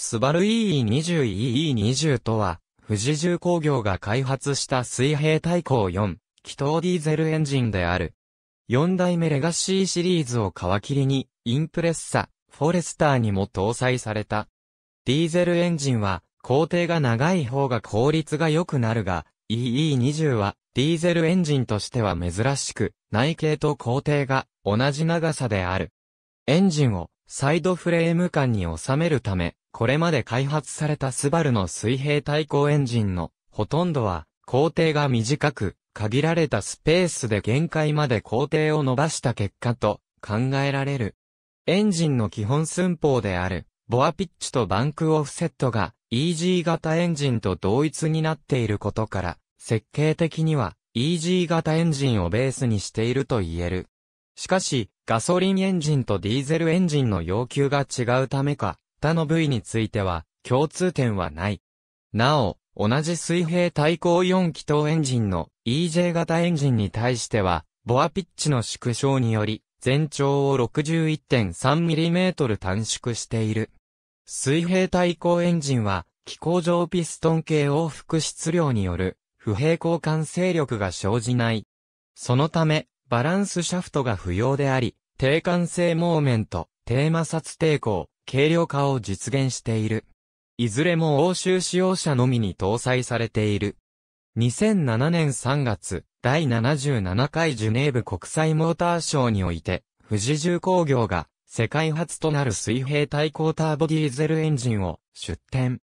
スバル EE20EE20 とは、富士重工業が開発した水平対向4、気筒ディーゼルエンジンである。4代目レガシーシリーズを皮切りに、インプレッサ、フォレスターにも搭載された。ディーゼルエンジンは、工程が長い方が効率が良くなるが、EE20 は、ディーゼルエンジンとしては珍しく、内径と工程が同じ長さである。エンジンをサイドフレーム間に収めるため、これまで開発されたスバルの水平対向エンジンのほとんどは工程が短く、限られたスペースで限界まで工程を伸ばした結果と考えられる。エンジンの基本寸法である、ボアピッチとバンクオフセットが EG 型エンジンと同一になっていることから、設計的には EG 型エンジンをベースにしていると言える。しかし、ガソリンエンジンとディーゼルエンジンの要求が違うためか、他の部位については、共通点はない。なお、同じ水平対向4気筒エンジンの EJ 型エンジンに対しては、ボアピッチの縮小により、全長を 61.3mm 短縮している。水平対向エンジンは、気候上ピストン系往復質量による、不平行感勢力が生じない。そのため、バランスシャフトが不要であり、低感性モーメント、低摩擦抵抗、軽量化を実現している。いずれも欧州使用者のみに搭載されている。2007年3月、第77回ジュネーブ国際モーターショーにおいて、富士重工業が世界初となる水平対向ターボディーゼルエンジンを出展。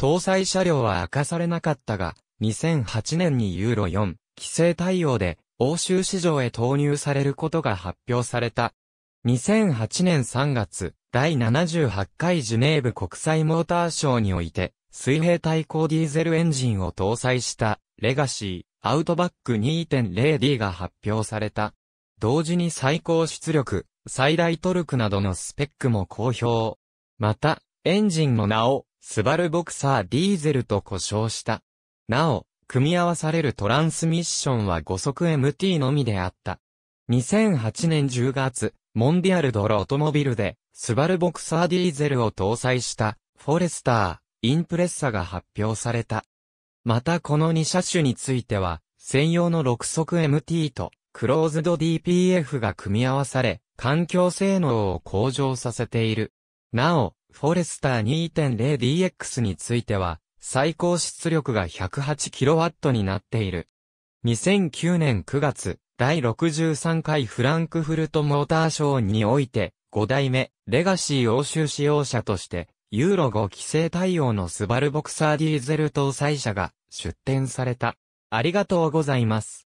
搭載車両は明かされなかったが、2008年にユーロ4、規制対応で欧州市場へ投入されることが発表された。2008年3月、第78回ジュネーブ国際モーターショーにおいて、水平対向ディーゼルエンジンを搭載した、レガシー、アウトバック 2.0D が発表された。同時に最高出力、最大トルクなどのスペックも公表。また、エンジンの名を、スバルボクサーディーゼルと呼称した。なお、組み合わされるトランスミッションは5速 MT のみであった。2008年10月、モンディアルドロオトモビルで、スバルボクサーディーゼルを搭載した、フォレスター、インプレッサが発表された。またこの2車種については、専用の6速 MT と、クローズド DPF が組み合わされ、環境性能を向上させている。なお、フォレスター 2.0DX については、最高出力が 108kW になっている。2009年9月、第63回フランクフルトモーターショーにおいて、5代目、レガシー欧州使用車として、ユーロ5規制対応のスバルボクサーディーゼル搭載車が出展された。ありがとうございます。